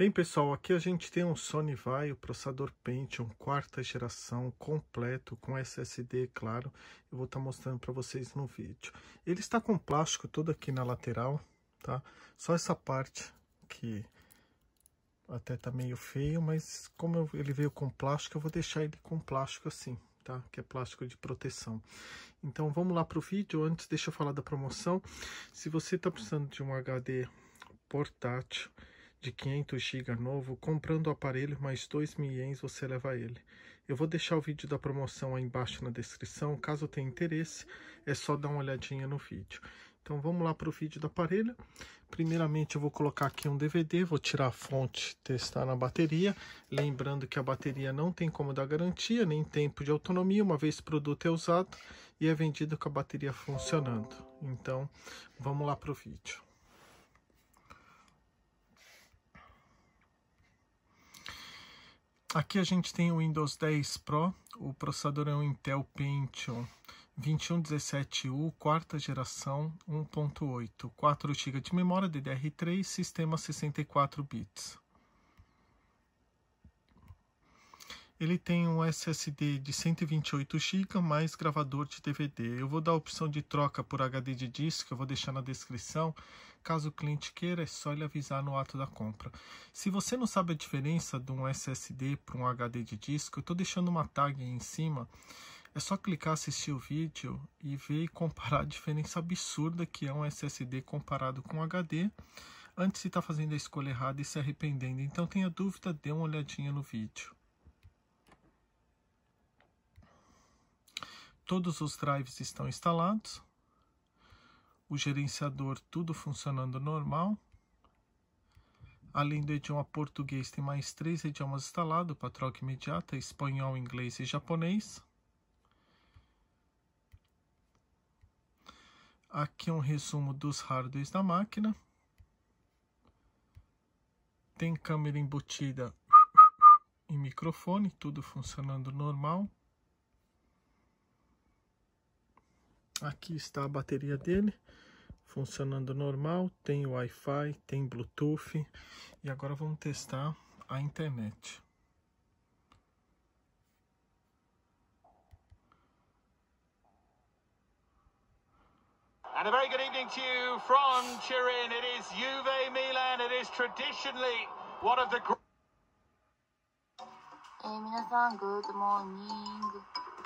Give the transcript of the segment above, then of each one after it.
Bem, pessoal, aqui a gente tem um Sony Vaio, processador Pentium, quarta geração, completo, com SSD, claro. Eu vou estar tá mostrando para vocês no vídeo. Ele está com plástico todo aqui na lateral, tá? Só essa parte que até tá meio feio, mas como ele veio com plástico, eu vou deixar ele com plástico assim, tá? Que é plástico de proteção. Então, vamos lá para o vídeo. Antes, deixa eu falar da promoção. Se você está precisando de um HD portátil de 500 GB novo, comprando o aparelho mais 2 mil ienes você leva ele. Eu vou deixar o vídeo da promoção aí embaixo na descrição, caso tenha interesse, é só dar uma olhadinha no vídeo. Então vamos lá para o vídeo do aparelho. Primeiramente eu vou colocar aqui um DVD, vou tirar a fonte, testar na bateria. Lembrando que a bateria não tem como dar garantia, nem tempo de autonomia, uma vez o produto é usado e é vendido com a bateria funcionando. Então vamos lá para o vídeo. Aqui a gente tem o Windows 10 Pro, o processador é um Intel Pentium 2117U, quarta geração 1.8, 4 GB de memória DDR3, sistema 64 bits. Ele tem um SSD de 128 GB mais gravador de DVD. Eu vou dar a opção de troca por HD de disco, eu vou deixar na descrição. Caso o cliente queira, é só lhe avisar no ato da compra. Se você não sabe a diferença de um SSD para um HD de disco, eu estou deixando uma tag aí em cima. É só clicar, assistir o vídeo e ver e comparar a diferença absurda que é um SSD comparado com um HD antes de estar tá fazendo a escolha errada e se arrependendo. Então, tenha dúvida, dê uma olhadinha no vídeo. Todos os drives estão instalados o gerenciador tudo funcionando normal. Além do idioma português, tem mais três idiomas instalados para troca imediata: espanhol, inglês e japonês. Aqui um resumo dos hardwares da máquina. Tem câmera embutida e microfone, tudo funcionando normal. Aqui está a bateria dele, funcionando normal, tem Wi-Fi, tem Bluetooth. E agora vamos testar a internet. And a very good evening to you from Turin. It is Juve Milan. It is traditionally one of the... Hey, minha good morning.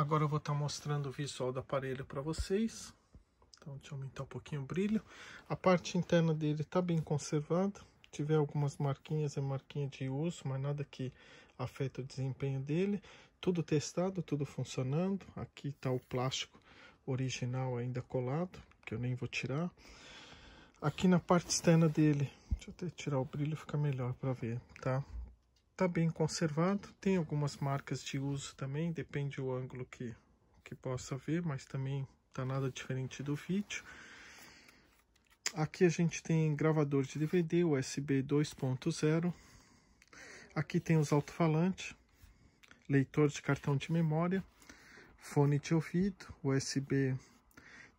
Agora eu vou estar tá mostrando o visual do aparelho para vocês. Então, deixa eu aumentar um pouquinho o brilho. A parte interna dele está bem conservada. Tiver algumas marquinhas, é marquinha de uso, mas nada que afeta o desempenho dele. Tudo testado, tudo funcionando. Aqui está o plástico original ainda colado, que eu nem vou tirar. Aqui na parte externa dele, deixa eu até tirar o brilho, fica melhor para ver, tá? Tá bem conservado, tem algumas marcas de uso também, depende o ângulo que, que possa ver, mas também tá nada diferente do vídeo. Aqui a gente tem gravador de DVD, USB 2.0. Aqui tem os alto-falantes, leitor de cartão de memória, fone de ouvido, USB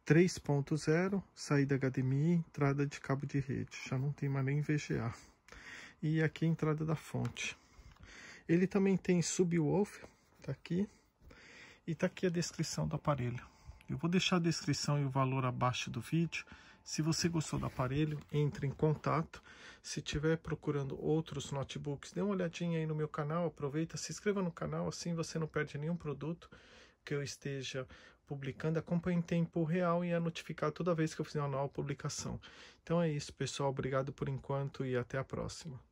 3.0, saída HDMI, entrada de cabo de rede. Já não tem mais nem VGA. E aqui a entrada da fonte. Ele também tem subwoofer, tá aqui. E tá aqui a descrição do aparelho. Eu vou deixar a descrição e o valor abaixo do vídeo. Se você gostou do aparelho, entre em contato. Se estiver procurando outros notebooks, dê uma olhadinha aí no meu canal, aproveita, se inscreva no canal, assim você não perde nenhum produto que eu esteja publicando. Acompanhe em tempo real e é notificado toda vez que eu fizer uma nova publicação. Então é isso, pessoal. Obrigado por enquanto e até a próxima.